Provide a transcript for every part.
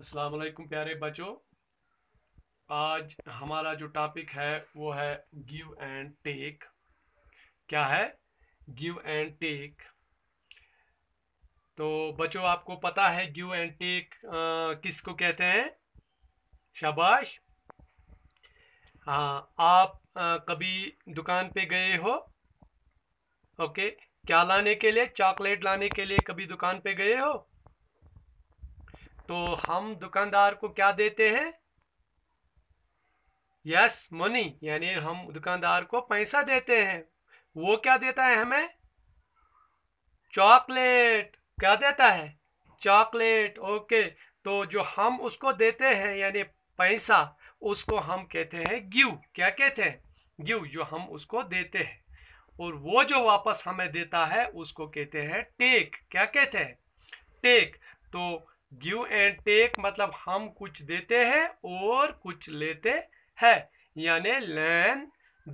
असलकुम प्यारे बच्चों आज हमारा जो टॉपिक है वो है गिव एंड टेक क्या है गिव एंड टेक तो बच्चों आपको पता है गिव एंड टेक किस को कहते हैं शाबाश हाँ आप आ, कभी दुकान पे गए हो ओके क्या लाने के लिए चॉकलेट लाने के लिए कभी दुकान पे गए हो तो हम दुकानदार को क्या देते हैं यस मनी यानी हम दुकानदार को पैसा देते हैं वो क्या देता है हमें चॉकलेट क्या देता है चॉकलेट ओके तो जो हम उसको देते हैं यानी पैसा उसको हम कहते हैं गिव क्या कहते हैं गिव जो हम उसको देते हैं और वो जो वापस हमें देता है उसको कहते हैं टेक क्या कहते हैं टेक तो गिव एंड टेक मतलब हम कुछ देते हैं और कुछ लेते हैं यानी लैन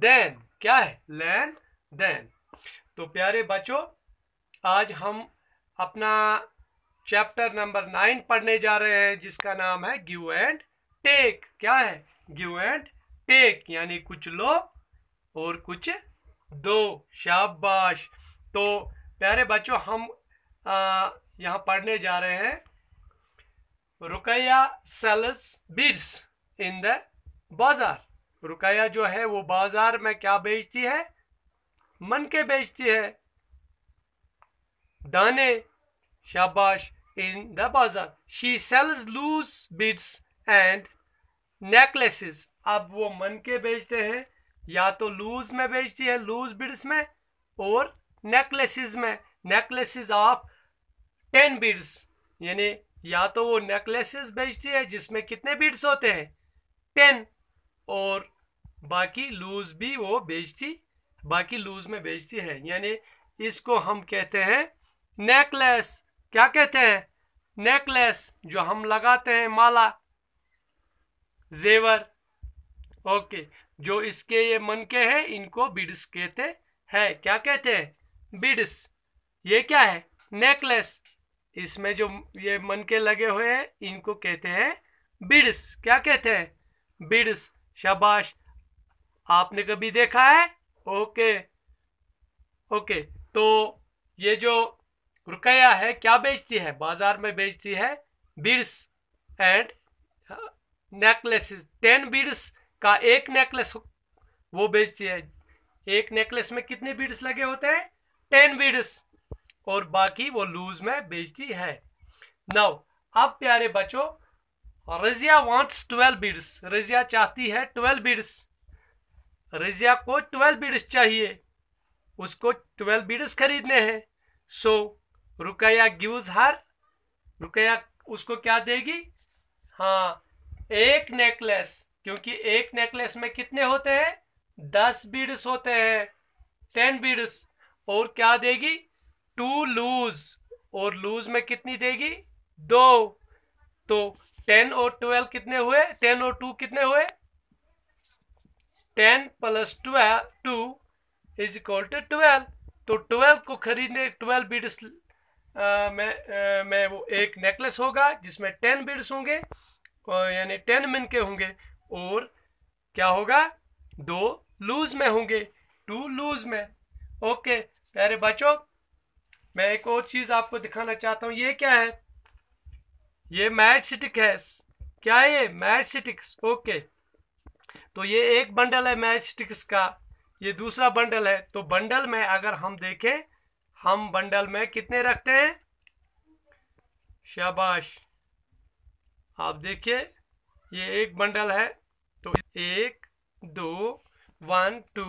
देन क्या है लैन देन तो प्यारे बच्चों आज हम अपना चैप्टर नंबर नाइन पढ़ने जा रहे हैं जिसका नाम है गिव एंड टेक क्या है गिव एंड टेक यानी कुछ लो और कुछ दो शाबाश तो प्यारे बच्चों हम यहाँ पढ़ने जा रहे हैं Ruqaiya sells beads in the बाजार रुकैया जो है वो बाजार में क्या बेचती है मन के बेचती है दाने शाबाश इन द बाजार she sells loose beads and necklaces अब वो मन के बेचते हैं या तो लूज में बेचती है लूज बीड्स में और नेकलेसेस में नेकलेसेस ऑफ टेन बीड्स यानी या तो वो नेकलेसेस बेचती है जिसमें कितने बीट्स होते हैं टेन और बाकी लूज भी वो बेचती बाकी लूज में बेचती है यानी इसको हम कहते हैं नेकलेस क्या कहते हैं नेकलेस जो हम लगाते हैं माला जेवर ओके जो इसके ये मन के हैं इनको बिड्स कहते हैं क्या कहते हैं बिड्स ये क्या है नेकलेस इसमें जो ये मन के लगे हुए हैं इनको कहते हैं बिड्स क्या कहते हैं बिड्स शाबाश आपने कभी देखा है ओके ओके तो ये जो रुकया है क्या बेचती है बाजार में बेचती है beads and necklace ten beads का एक नेकलेस वो बेचती है एक नेकलेस में कितने बीड्स लगे होते हैं टेन बीड्स और बाकी वो लूज में बेचती है नौ अब प्यारे बच्चों Razia wants twelve beads Razia चाहती है ट्वेल्व बीड्स रजिया को ट्वेल्व बीड्स चाहिए उसको ट्वेल्व बीड्स खरीदने हैं so so, Ruqaiya gives her Ruqaiya उसको क्या देगी हाँ एक नेकलेस क्योंकि एक नेकलेस में कितने होते हैं दस बीड्स होते हैं टेन बीड्स और क्या देगी टू लूज और लूज में कितनी देगी दो तो टेन और ट्वेल्व कितने हुए टेन और टू कितने हुए ten plus twelve two is equal to twelve तो ट्वेल्व को खरीदने ट्वेल्व बीड्स में वो एक नेकलेस होगा जिसमें टेन बीड्स होंगे यानी टेन मिन के होंगे और क्या होगा दो लूज में होंगे टू लूज में ओके प्यारे बच्चों मैं एक और चीज़ आपको दिखाना चाहता हूँ ये क्या है ये मैच स्टिक है क्या है ये मैच स्टिक्स ओके तो ये एक बंडल है मैच स्टिक्स का ये दूसरा बंडल है तो बंडल में अगर हम देखें हम बंडल में कितने रखते हैं शाबाश आप देखिए ये एक बंडल है तो एक दो one two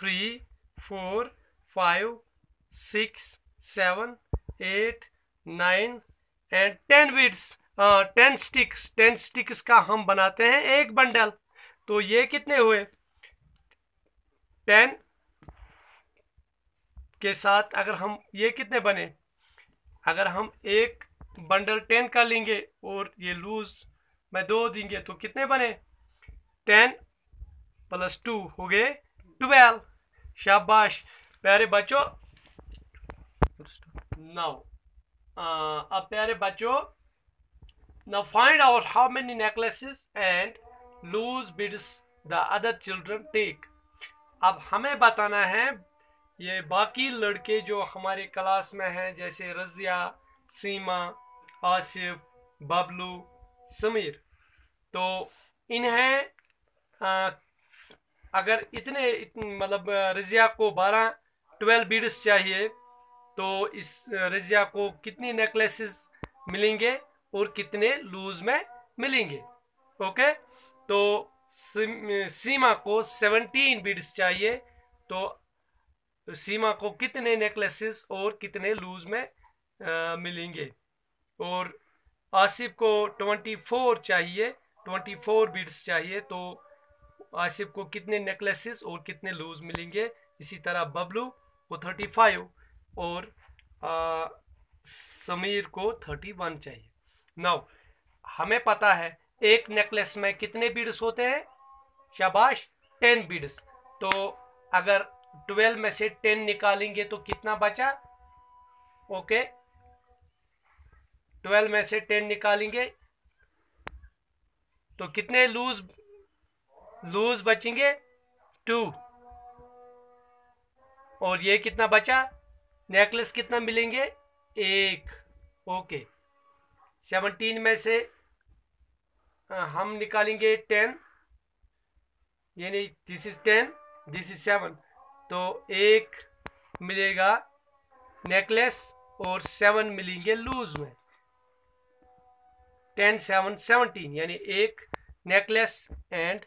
three four five six seven eight nine and ten beads ten sticks ten sticks का हम बनाते हैं एक बंडल तो ये कितने हुए टेन के साथ अगर हम ये कितने बने अगर हम एक बंडल टेन का लेंगे और ये लूज में दो देंगे तो कितने बने टेन प्लस टू हो गए ट्वेल्व शाबाश प्यारे बच्चों now अब uh, प्यारे बच्चों now find out how many necklaces and loose beads the other children take अब हमें बताना है ये बाकी लड़के जो हमारे क्लास में हैं जैसे रजिया सीमा आसिफ बबलू समीर तो इन्हें अगर इतने, इतने मतलब रजिया को बारह ट्वेल्व बीड्स चाहिए तो इस रजिया को कितनी नेकलेसेस मिलेंगे और कितने लूज में मिलेंगे ओके तो सीमा को सेवनटीन बीड्स चाहिए तो सीमा को कितने नेकलेसेस और कितने लूज में आ, मिलेंगे और आसिफ को ट्वेंटी फोर चाहिए ट्वेंटी फोर बीड्स चाहिए तो आसिफ को कितने नेकलेसेस और कितने लूज मिलेंगे इसी तरह बबलू को थर्टी फाइव और आ, समीर को थर्टी वन चाहिए नौ हमें पता है एक नेकलेस में कितने बीड्स होते हैं शाबाश टेन बीड्स तो अगर ट्वेल्व में से टेन निकालेंगे तो कितना बचा ओके ट्वेल्व में से टेन निकालेंगे तो कितने लूज लूज बचेंगे टू और ये कितना बचा नेकलेस कितना मिलेंगे एक ओके सेवनटीन में से हम निकालेंगे टेन यानी this is ten this is seven तो एक मिलेगा नेकलेस और सेवन मिलेंगे लूज में टेन सेवन सेवनटीन यानी एक नेकलेस एंड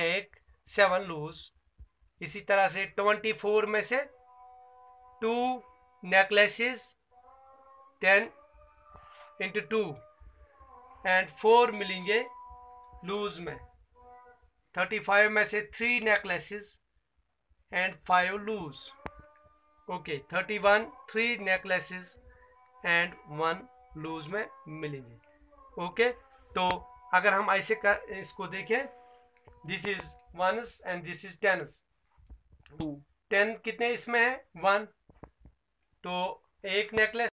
एक सेवन लूज इसी तरह से ट्वेंटी फोर में से two necklaces ten into two and four मिलेंगे लूज में थर्टी फाइव में से three necklaces and five loose okay thirty one three necklaces and one loose में मिलेंगे ओके तो अगर हम ऐसे कर इसको देखें this is ones and this is tens two ten कितने इसमें है वन तो एक नेकलेस